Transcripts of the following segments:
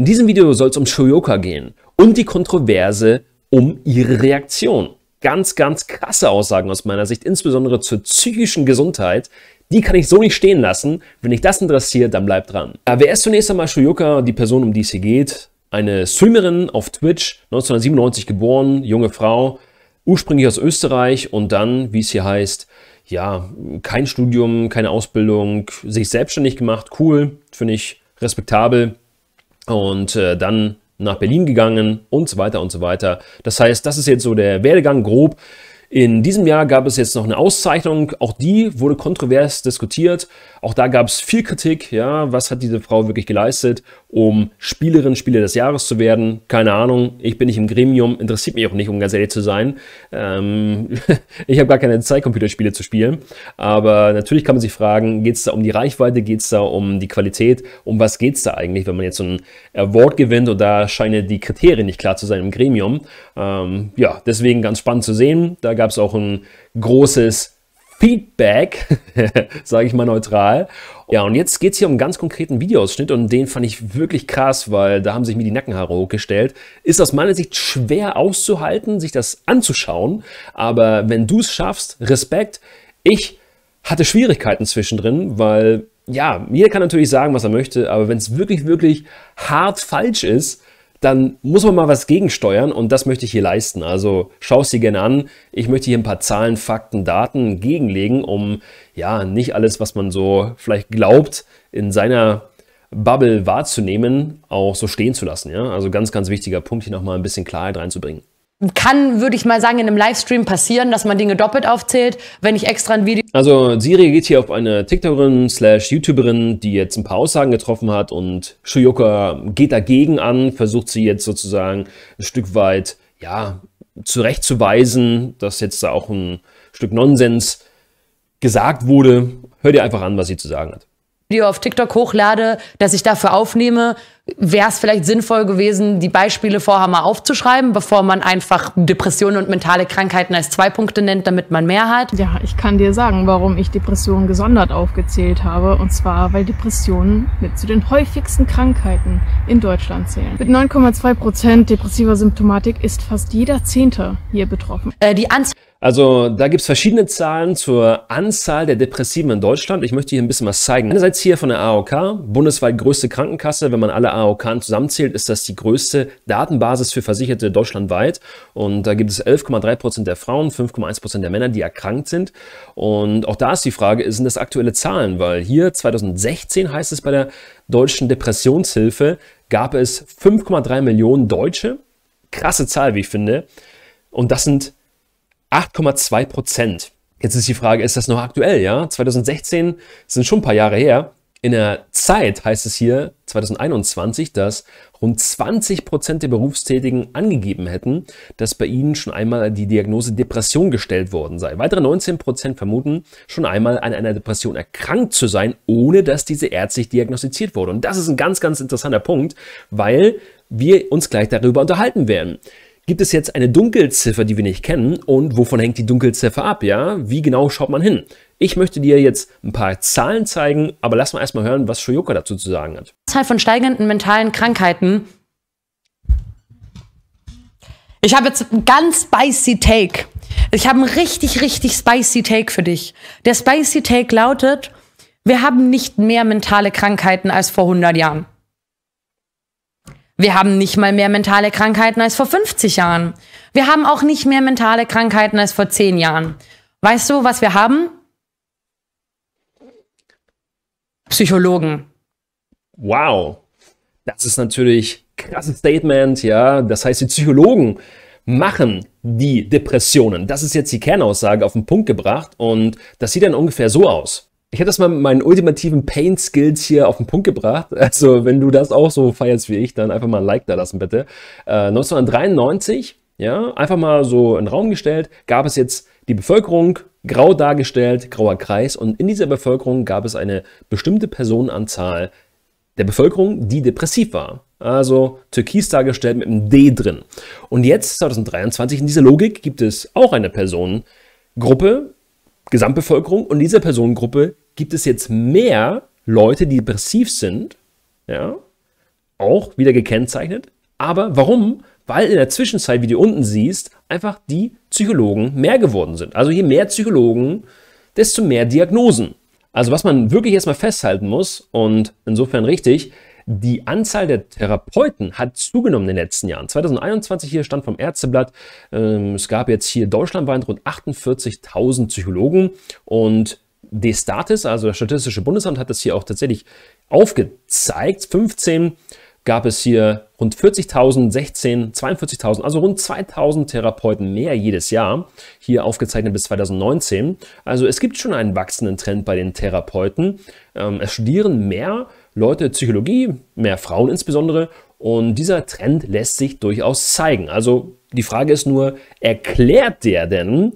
In diesem Video soll es um Shoyoka gehen und die Kontroverse um ihre Reaktion. Ganz, ganz krasse Aussagen aus meiner Sicht, insbesondere zur psychischen Gesundheit. Die kann ich so nicht stehen lassen. Wenn dich das interessiert, dann bleib dran. Ja, wer ist zunächst einmal Shoyoka, die Person, um die es hier geht? Eine Streamerin auf Twitch, 1997 geboren, junge Frau, ursprünglich aus Österreich und dann, wie es hier heißt, ja, kein Studium, keine Ausbildung, sich selbstständig gemacht, cool, finde ich respektabel und äh, dann nach Berlin gegangen und so weiter und so weiter. Das heißt, das ist jetzt so der Werdegang grob. In diesem Jahr gab es jetzt noch eine Auszeichnung. Auch die wurde kontrovers diskutiert. Auch da gab es viel Kritik. Ja, was hat diese Frau wirklich geleistet, um Spielerin, Spieler des Jahres zu werden? Keine Ahnung. Ich bin nicht im Gremium. Interessiert mich auch nicht, um ganz ehrlich zu sein. Ähm, ich habe gar keine Zeit, Computerspiele zu spielen. Aber natürlich kann man sich fragen, geht es da um die Reichweite? Geht es da um die Qualität? Um was geht es da eigentlich, wenn man jetzt so einen Award gewinnt? Und da scheinen die Kriterien nicht klar zu sein im Gremium. Ähm, ja, deswegen ganz spannend zu sehen. Da gab es auch ein großes Feedback, sage ich mal neutral. Ja, und jetzt geht es hier um einen ganz konkreten Videoausschnitt und den fand ich wirklich krass, weil da haben sich mir die Nackenhaare hochgestellt. Ist aus meiner Sicht schwer auszuhalten, sich das anzuschauen, aber wenn du es schaffst, Respekt. Ich hatte Schwierigkeiten zwischendrin, weil ja, jeder kann natürlich sagen, was er möchte, aber wenn es wirklich, wirklich hart falsch ist, dann muss man mal was gegensteuern und das möchte ich hier leisten. Also schau es dir gerne an. Ich möchte hier ein paar Zahlen, Fakten, Daten gegenlegen, um ja nicht alles, was man so vielleicht glaubt, in seiner Bubble wahrzunehmen, auch so stehen zu lassen. Ja? Also ganz, ganz wichtiger Punkt, hier nochmal ein bisschen Klarheit reinzubringen kann, würde ich mal sagen, in einem Livestream passieren, dass man Dinge doppelt aufzählt, wenn ich extra ein Video. Also Siri geht hier auf eine TikTokerin slash YouTuberin, die jetzt ein paar Aussagen getroffen hat und Shuyoka geht dagegen an, versucht sie jetzt sozusagen ein Stück weit, ja, zurechtzuweisen, dass jetzt da auch ein Stück Nonsens gesagt wurde. Hör dir einfach an, was sie zu sagen hat. Video auf TikTok hochlade, dass ich dafür aufnehme, wäre es vielleicht sinnvoll gewesen, die Beispiele vorher mal aufzuschreiben, bevor man einfach Depressionen und mentale Krankheiten als zwei Punkte nennt, damit man mehr hat? Ja, ich kann dir sagen, warum ich Depressionen gesondert aufgezählt habe. Und zwar, weil Depressionen mit zu den häufigsten Krankheiten in Deutschland zählen. Mit 9,2 Prozent depressiver Symptomatik ist fast jeder Zehnte hier betroffen. Äh, die Anzahl also da gibt es verschiedene Zahlen zur Anzahl der Depressiven in Deutschland. Ich möchte hier ein bisschen was zeigen. Einerseits hier von der AOK, bundesweit größte Krankenkasse. Wenn man alle AOK zusammenzählt, ist das die größte Datenbasis für Versicherte deutschlandweit. Und da gibt es 11,3 Prozent der Frauen, 5,1 Prozent der Männer, die erkrankt sind. Und auch da ist die Frage, sind das aktuelle Zahlen? Weil hier 2016 heißt es bei der deutschen Depressionshilfe, gab es 5,3 Millionen Deutsche. Krasse Zahl, wie ich finde. Und das sind 8,2 Prozent. Jetzt ist die Frage, ist das noch aktuell? Ja, 2016 sind schon ein paar Jahre her. In der Zeit heißt es hier 2021, dass rund 20 Prozent der Berufstätigen angegeben hätten, dass bei ihnen schon einmal die Diagnose Depression gestellt worden sei. Weitere 19 Prozent vermuten, schon einmal an einer Depression erkrankt zu sein, ohne dass diese ärztlich diagnostiziert wurde. Und das ist ein ganz, ganz interessanter Punkt, weil wir uns gleich darüber unterhalten werden. Gibt es jetzt eine Dunkelziffer, die wir nicht kennen? Und wovon hängt die Dunkelziffer ab? Ja, wie genau schaut man hin? Ich möchte dir jetzt ein paar Zahlen zeigen, aber lass mal erstmal hören, was Shoyoka dazu zu sagen hat. Die Zahl von steigenden mentalen Krankheiten. Ich habe jetzt einen ganz spicy Take. Ich habe einen richtig, richtig spicy Take für dich. Der spicy Take lautet, wir haben nicht mehr mentale Krankheiten als vor 100 Jahren. Wir haben nicht mal mehr mentale Krankheiten als vor 50 Jahren. Wir haben auch nicht mehr mentale Krankheiten als vor 10 Jahren. Weißt du, was wir haben? Psychologen. Wow. Das ist natürlich krasses Statement, ja. Das heißt, die Psychologen machen die Depressionen. Das ist jetzt die Kernaussage auf den Punkt gebracht und das sieht dann ungefähr so aus. Ich hätte das mal mit meinen ultimativen Paint-Skills hier auf den Punkt gebracht. Also, wenn du das auch so feierst wie ich, dann einfach mal ein Like da lassen, bitte. Äh, 1993, ja, einfach mal so in den Raum gestellt, gab es jetzt die Bevölkerung, grau dargestellt, grauer Kreis. Und in dieser Bevölkerung gab es eine bestimmte Personenanzahl der Bevölkerung, die depressiv war. Also türkis dargestellt mit einem D drin. Und jetzt, 2023, in dieser Logik gibt es auch eine Personengruppe, Gesamtbevölkerung und dieser Personengruppe gibt es jetzt mehr Leute, die depressiv sind, ja, auch wieder gekennzeichnet. Aber warum? Weil in der Zwischenzeit, wie du unten siehst, einfach die Psychologen mehr geworden sind. Also je mehr Psychologen, desto mehr Diagnosen. Also was man wirklich erstmal festhalten muss und insofern richtig, die Anzahl der Therapeuten hat zugenommen in den letzten Jahren. 2021 hier stand vom Ärzteblatt, ähm, es gab jetzt hier deutschlandweit rund 48.000 Psychologen und Destatis, also das Statistische Bundesamt, hat das hier auch tatsächlich aufgezeigt. 15 gab es hier rund 40.000, 16, 42.000, also rund 2.000 Therapeuten mehr jedes Jahr, hier aufgezeichnet bis 2019. Also es gibt schon einen wachsenden Trend bei den Therapeuten. Ähm, es studieren mehr Leute Psychologie, mehr Frauen insbesondere. Und dieser Trend lässt sich durchaus zeigen. Also die Frage ist nur, erklärt der denn,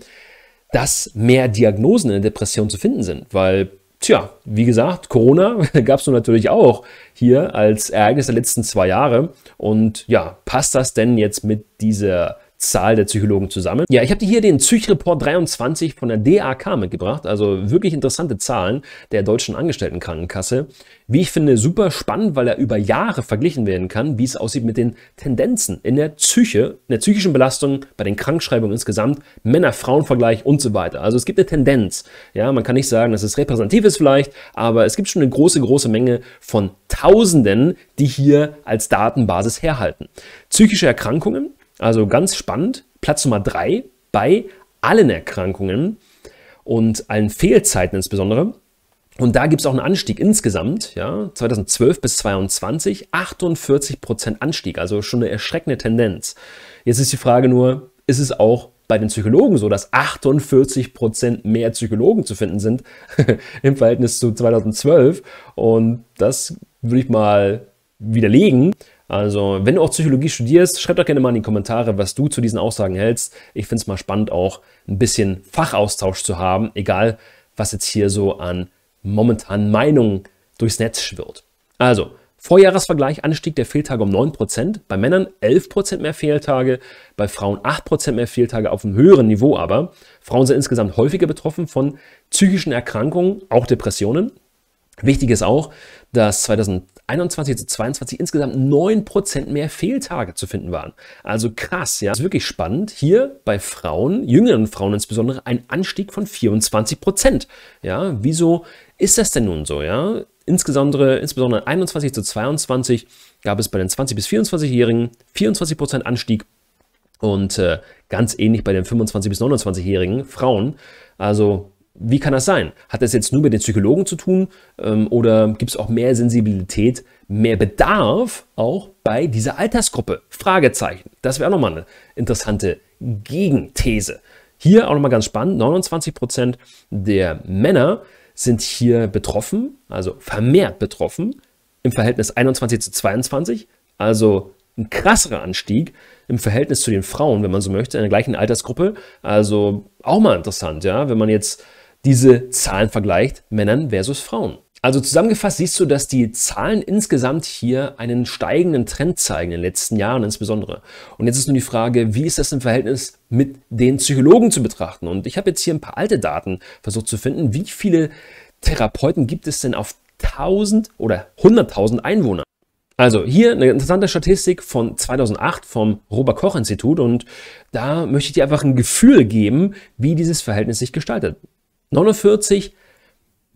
dass mehr Diagnosen in der Depression zu finden sind? Weil, tja, wie gesagt, Corona gab es natürlich auch hier als Ereignis der letzten zwei Jahre. Und ja, passt das denn jetzt mit dieser Zahl der Psychologen zusammen. Ja, ich habe dir hier den Psychreport 23 von der DAK mitgebracht, also wirklich interessante Zahlen der deutschen Angestelltenkrankenkasse. Wie ich finde, super spannend, weil er über Jahre verglichen werden kann, wie es aussieht mit den Tendenzen in der Psyche, in der psychischen Belastung, bei den Krankschreibungen insgesamt, Männer-Frauen-Vergleich und so weiter. Also es gibt eine Tendenz. Ja, man kann nicht sagen, dass es repräsentativ ist vielleicht, aber es gibt schon eine große, große Menge von Tausenden, die hier als Datenbasis herhalten. Psychische Erkrankungen also ganz spannend. Platz Nummer drei bei allen Erkrankungen und allen Fehlzeiten insbesondere. Und da gibt es auch einen Anstieg insgesamt, ja, 2012 bis 2022, 48 Prozent Anstieg, also schon eine erschreckende Tendenz. Jetzt ist die Frage nur, ist es auch bei den Psychologen so, dass 48 Prozent mehr Psychologen zu finden sind im Verhältnis zu 2012? Und das würde ich mal widerlegen. Also, wenn du auch Psychologie studierst, schreib doch gerne mal in die Kommentare, was du zu diesen Aussagen hältst. Ich finde es mal spannend, auch ein bisschen Fachaustausch zu haben, egal was jetzt hier so an momentanen Meinungen durchs Netz schwirrt. Also, Vorjahresvergleich Anstieg der Fehltage um 9%, bei Männern 11% mehr Fehltage, bei Frauen 8% mehr Fehltage auf einem höheren Niveau aber. Frauen sind insgesamt häufiger betroffen von psychischen Erkrankungen, auch Depressionen. Wichtig ist auch, dass 2021 zu 2022 insgesamt 9% mehr Fehltage zu finden waren. Also krass, ja. Das ist wirklich spannend. Hier bei Frauen, jüngeren Frauen insbesondere, ein Anstieg von 24%. Ja, wieso ist das denn nun so, ja? Insbesondere, insbesondere 21 zu 22 gab es bei den 20- bis 24-Jährigen 24% Anstieg und äh, ganz ähnlich bei den 25- bis 29-Jährigen Frauen. Also wie kann das sein? Hat das jetzt nur mit den Psychologen zu tun ähm, oder gibt es auch mehr Sensibilität, mehr Bedarf auch bei dieser Altersgruppe? Fragezeichen. Das wäre auch nochmal eine interessante Gegenthese. Hier auch nochmal ganz spannend, 29% der Männer sind hier betroffen, also vermehrt betroffen, im Verhältnis 21 zu 22, also ein krasserer Anstieg im Verhältnis zu den Frauen, wenn man so möchte, in der gleichen Altersgruppe. Also auch mal interessant, ja, wenn man jetzt diese Zahlen vergleicht, Männern versus Frauen. Also zusammengefasst siehst du, dass die Zahlen insgesamt hier einen steigenden Trend zeigen in den letzten Jahren insbesondere. Und jetzt ist nun die Frage, wie ist das im Verhältnis mit den Psychologen zu betrachten? Und ich habe jetzt hier ein paar alte Daten versucht zu finden. Wie viele Therapeuten gibt es denn auf 1000 oder 100.000 Einwohner? Also hier eine interessante Statistik von 2008 vom Robert Koch Institut und da möchte ich dir einfach ein Gefühl geben, wie dieses Verhältnis sich gestaltet. 49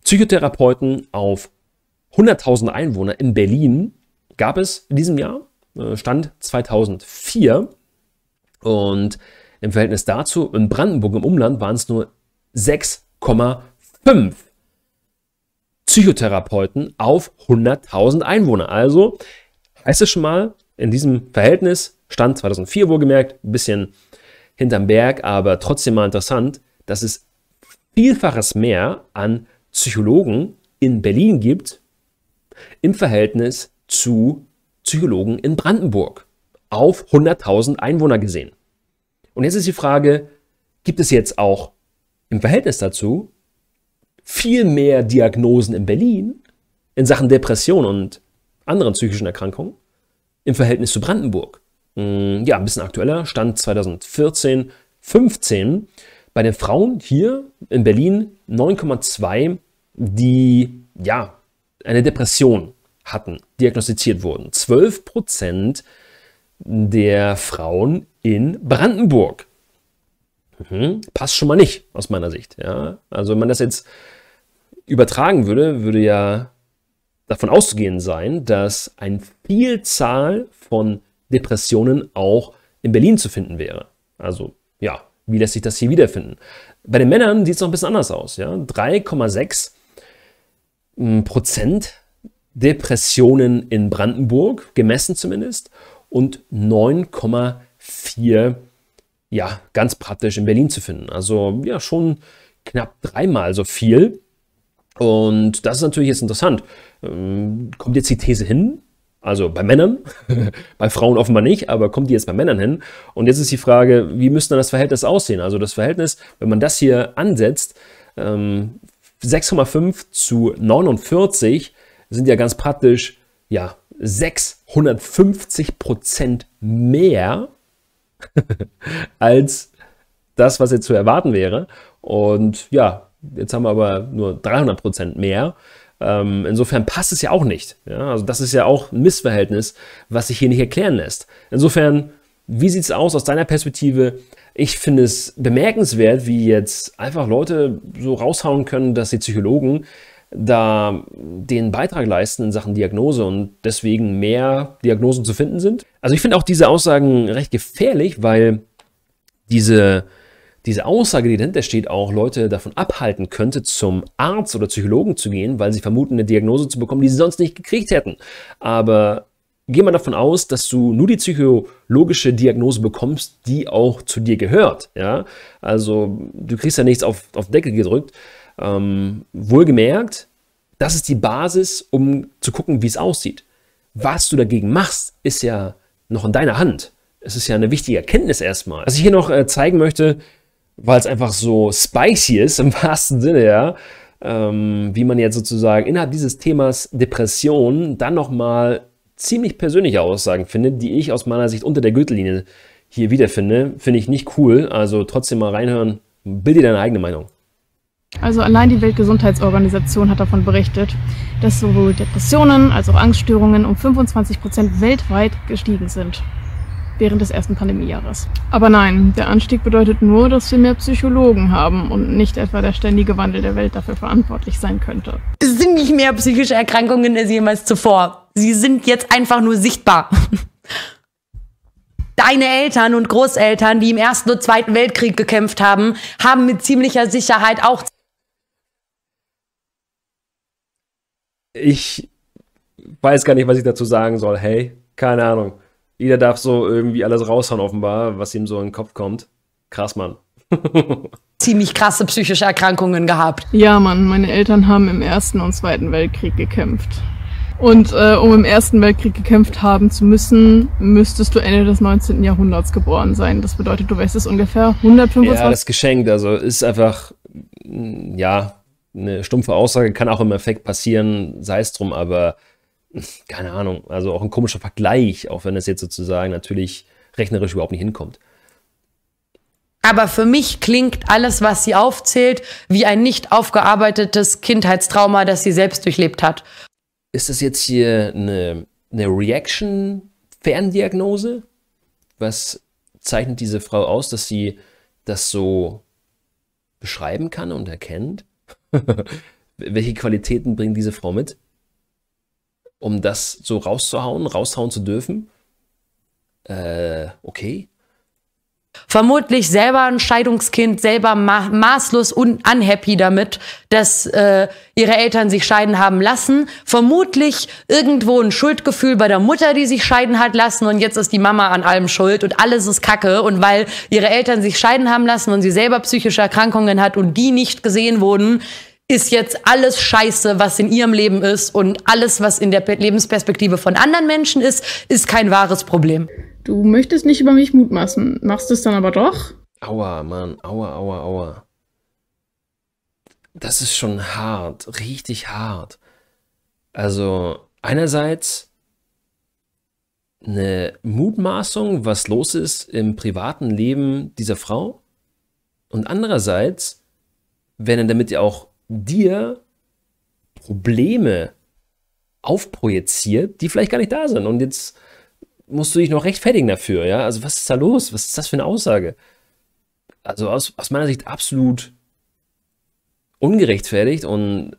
Psychotherapeuten auf 100.000 Einwohner in Berlin gab es in diesem Jahr, äh, Stand 2004. Und im Verhältnis dazu, in Brandenburg im Umland waren es nur 6,5 Psychotherapeuten auf 100.000 Einwohner. Also heißt es schon mal, in diesem Verhältnis, Stand 2004 wohlgemerkt, ein bisschen hinterm Berg, aber trotzdem mal interessant, dass es Vielfaches mehr an Psychologen in Berlin gibt im Verhältnis zu Psychologen in Brandenburg auf 100.000 Einwohner gesehen. Und jetzt ist die Frage, gibt es jetzt auch im Verhältnis dazu viel mehr Diagnosen in Berlin in Sachen Depression und anderen psychischen Erkrankungen im Verhältnis zu Brandenburg? Hm, ja, ein bisschen aktueller, Stand 2014, 15 bei den Frauen hier in Berlin 9,2, die ja eine Depression hatten, diagnostiziert wurden. 12 Prozent der Frauen in Brandenburg. Mhm. Passt schon mal nicht aus meiner Sicht. Ja? Also wenn man das jetzt übertragen würde, würde ja davon auszugehen sein, dass eine Vielzahl von Depressionen auch in Berlin zu finden wäre. Also ja, wie lässt sich das hier wiederfinden? Bei den Männern sieht es noch ein bisschen anders aus. Ja? 3,6 hm, Prozent Depressionen in Brandenburg, gemessen zumindest, und 9,4 ja, ganz praktisch in Berlin zu finden. Also ja, schon knapp dreimal so viel. Und das ist natürlich jetzt interessant. Ähm, kommt jetzt die These hin, also bei Männern, bei Frauen offenbar nicht, aber kommt die jetzt bei Männern hin? Und jetzt ist die Frage, wie müsste dann das Verhältnis aussehen? Also das Verhältnis, wenn man das hier ansetzt, 6,5 ähm, zu 49 sind ja ganz praktisch, ja, 650 Prozent mehr als das, was jetzt zu erwarten wäre. Und ja, jetzt haben wir aber nur 300 Prozent mehr. Ähm, insofern passt es ja auch nicht. Ja? Also das ist ja auch ein Missverhältnis, was sich hier nicht erklären lässt. Insofern, wie sieht es aus aus deiner Perspektive? Ich finde es bemerkenswert, wie jetzt einfach Leute so raushauen können, dass die Psychologen da den Beitrag leisten in Sachen Diagnose und deswegen mehr Diagnosen zu finden sind. Also ich finde auch diese Aussagen recht gefährlich, weil diese diese Aussage, die dahinter steht, auch Leute davon abhalten könnte, zum Arzt oder Psychologen zu gehen, weil sie vermuten, eine Diagnose zu bekommen, die sie sonst nicht gekriegt hätten. Aber geh mal davon aus, dass du nur die psychologische Diagnose bekommst, die auch zu dir gehört. Ja? Also du kriegst ja nichts auf, auf Deckel gedrückt. Ähm, wohlgemerkt, das ist die Basis, um zu gucken, wie es aussieht. Was du dagegen machst, ist ja noch in deiner Hand. Es ist ja eine wichtige Erkenntnis erstmal. Was ich hier noch äh, zeigen möchte, weil es einfach so spicy ist, im wahrsten Sinne, ja. Ähm, wie man jetzt sozusagen innerhalb dieses Themas Depression dann nochmal ziemlich persönliche Aussagen findet, die ich aus meiner Sicht unter der Gürtellinie hier wiederfinde, finde ich nicht cool. Also trotzdem mal reinhören, bild dir deine eigene Meinung. Also allein die Weltgesundheitsorganisation hat davon berichtet, dass sowohl Depressionen als auch Angststörungen um 25 Prozent weltweit gestiegen sind während des ersten Pandemiejahres. Aber nein, der Anstieg bedeutet nur, dass wir mehr Psychologen haben und nicht etwa der ständige Wandel der Welt dafür verantwortlich sein könnte. Es sind nicht mehr psychische Erkrankungen als jemals zuvor. Sie sind jetzt einfach nur sichtbar. Deine Eltern und Großeltern, die im Ersten und Zweiten Weltkrieg gekämpft haben, haben mit ziemlicher Sicherheit auch. Ich weiß gar nicht, was ich dazu sagen soll. Hey, keine Ahnung. Jeder darf so irgendwie alles raushauen, offenbar, was ihm so in den Kopf kommt. Krass, Mann. Ziemlich krasse psychische Erkrankungen gehabt. Ja, Mann, meine Eltern haben im Ersten und Zweiten Weltkrieg gekämpft. Und äh, um im Ersten Weltkrieg gekämpft haben zu müssen, müsstest du Ende des 19. Jahrhunderts geboren sein. Das bedeutet, du weißt es ungefähr 125. Ja, das geschenkt. Also ist einfach, ja, eine stumpfe Aussage kann auch im Effekt passieren, sei es drum, aber keine Ahnung, also auch ein komischer Vergleich, auch wenn es jetzt sozusagen natürlich rechnerisch überhaupt nicht hinkommt. Aber für mich klingt alles, was sie aufzählt, wie ein nicht aufgearbeitetes Kindheitstrauma, das sie selbst durchlebt hat. Ist das jetzt hier eine, eine Reaction-Ferndiagnose? Was zeichnet diese Frau aus, dass sie das so beschreiben kann und erkennt? Welche Qualitäten bringt diese Frau mit? um das so rauszuhauen, raushauen zu dürfen? Äh, okay. Vermutlich selber ein Scheidungskind, selber ma maßlos und unhappy damit, dass äh, ihre Eltern sich scheiden haben lassen. Vermutlich irgendwo ein Schuldgefühl bei der Mutter, die sich scheiden hat lassen und jetzt ist die Mama an allem schuld und alles ist Kacke. Und weil ihre Eltern sich scheiden haben lassen und sie selber psychische Erkrankungen hat und die nicht gesehen wurden, ist jetzt alles scheiße, was in ihrem Leben ist und alles, was in der Lebensperspektive von anderen Menschen ist, ist kein wahres Problem. Du möchtest nicht über mich mutmaßen, machst es dann aber doch? Aua, Mann, aua, aua, aua. Das ist schon hart, richtig hart. Also einerseits eine Mutmaßung, was los ist im privaten Leben dieser Frau und andererseits wenn werden damit ja auch dir Probleme aufprojiziert, die vielleicht gar nicht da sind. Und jetzt musst du dich noch rechtfertigen dafür, ja? Also was ist da los? Was ist das für eine Aussage? Also aus, aus meiner Sicht absolut ungerechtfertigt und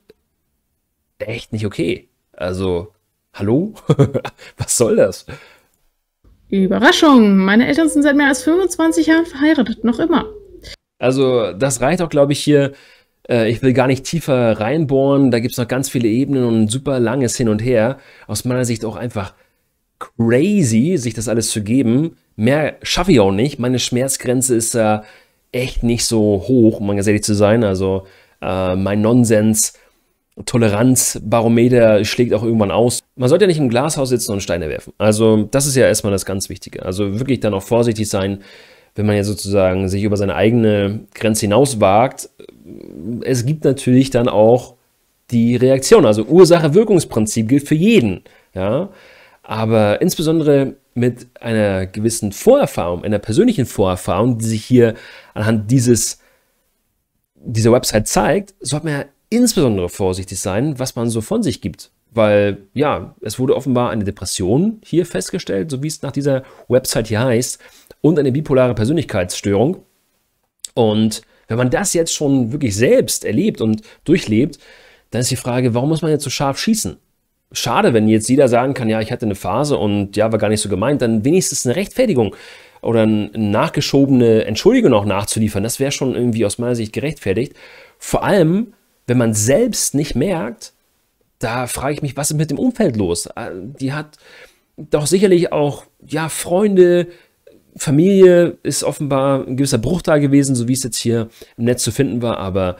echt nicht okay. Also, hallo? was soll das? Überraschung! Meine Eltern sind seit mehr als 25 Jahren verheiratet, noch immer. Also, das reicht auch, glaube ich, hier äh, ich will gar nicht tiefer reinbohren, da gibt es noch ganz viele Ebenen und ein super langes Hin und Her. Aus meiner Sicht auch einfach crazy, sich das alles zu geben. Mehr schaffe ich auch nicht. Meine Schmerzgrenze ist da echt nicht so hoch, um mal ganz ehrlich zu sein. Also äh, mein Nonsens. Toleranzbarometer schlägt auch irgendwann aus. Man sollte ja nicht im Glashaus sitzen und Steine werfen. Also das ist ja erstmal das ganz Wichtige. Also wirklich dann auch vorsichtig sein, wenn man ja sozusagen sich über seine eigene Grenze hinaus wagt, es gibt natürlich dann auch die Reaktion. Also Ursache-Wirkungsprinzip gilt für jeden. Ja? Aber insbesondere mit einer gewissen Vorerfahrung, einer persönlichen Vorerfahrung, die sich hier anhand dieses, dieser Website zeigt, sollte man ja insbesondere vorsichtig sein, was man so von sich gibt. Weil, ja, es wurde offenbar eine Depression hier festgestellt, so wie es nach dieser Website hier heißt, und eine bipolare Persönlichkeitsstörung. Und wenn man das jetzt schon wirklich selbst erlebt und durchlebt, dann ist die Frage, warum muss man jetzt so scharf schießen? Schade, wenn jetzt jeder sagen kann, ja, ich hatte eine Phase und ja, war gar nicht so gemeint, dann wenigstens eine Rechtfertigung oder eine nachgeschobene Entschuldigung auch nachzuliefern, das wäre schon irgendwie aus meiner Sicht gerechtfertigt. Vor allem, wenn man selbst nicht merkt, da frage ich mich, was ist mit dem Umfeld los? Ah, die hat doch sicherlich auch ja Freunde, Familie ist offenbar ein gewisser Bruch da gewesen, so wie es jetzt hier im Netz zu finden war, aber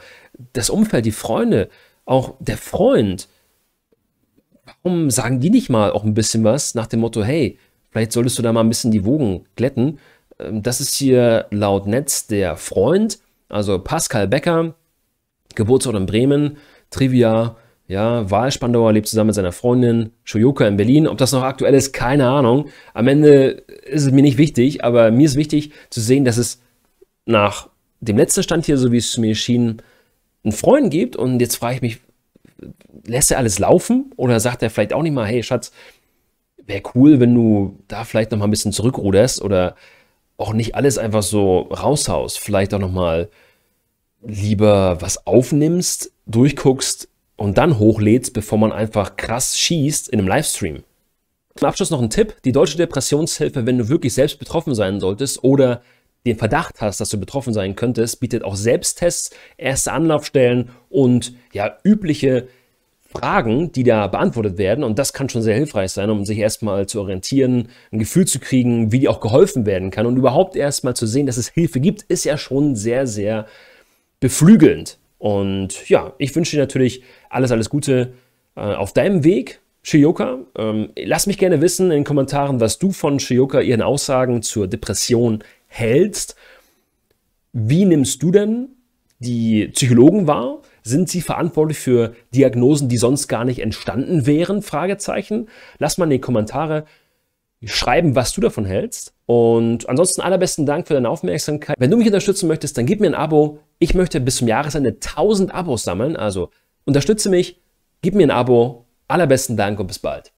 das Umfeld, die Freunde, auch der Freund, warum sagen die nicht mal auch ein bisschen was nach dem Motto, hey, vielleicht solltest du da mal ein bisschen die Wogen glätten? Ähm, das ist hier laut Netz der Freund, also Pascal Becker, Geburtsort in Bremen, Trivia ja, Wahlspandauer lebt zusammen mit seiner Freundin Shoyoka in Berlin. Ob das noch aktuell ist, keine Ahnung. Am Ende ist es mir nicht wichtig, aber mir ist wichtig zu sehen, dass es nach dem letzten Stand hier, so wie es mir schien, einen Freund gibt. Und jetzt frage ich mich, lässt er alles laufen? Oder sagt er vielleicht auch nicht mal, hey Schatz, wäre cool, wenn du da vielleicht nochmal ein bisschen zurückruderst oder auch nicht alles einfach so raushaust. Vielleicht auch nochmal lieber was aufnimmst, durchguckst, und dann hochlädst, bevor man einfach krass schießt in einem Livestream. Zum Abschluss noch ein Tipp. Die deutsche Depressionshilfe, wenn du wirklich selbst betroffen sein solltest oder den Verdacht hast, dass du betroffen sein könntest, bietet auch Selbsttests, erste Anlaufstellen und ja, übliche Fragen, die da beantwortet werden. Und das kann schon sehr hilfreich sein, um sich erstmal zu orientieren, ein Gefühl zu kriegen, wie dir auch geholfen werden kann. Und überhaupt erstmal zu sehen, dass es Hilfe gibt, ist ja schon sehr, sehr beflügelnd. Und ja, ich wünsche dir natürlich alles, alles Gute äh, auf deinem Weg. Shioka, ähm, lass mich gerne wissen in den Kommentaren, was du von Shioka ihren Aussagen zur Depression hältst. Wie nimmst du denn die Psychologen wahr? Sind sie verantwortlich für Diagnosen, die sonst gar nicht entstanden wären? Fragezeichen. Lass mal in die Kommentare schreiben, was du davon hältst. Und ansonsten allerbesten Dank für deine Aufmerksamkeit. Wenn du mich unterstützen möchtest, dann gib mir ein Abo. Ich möchte bis zum Jahresende 1000 Abos sammeln. Also unterstütze mich, gib mir ein Abo. Allerbesten Dank und bis bald.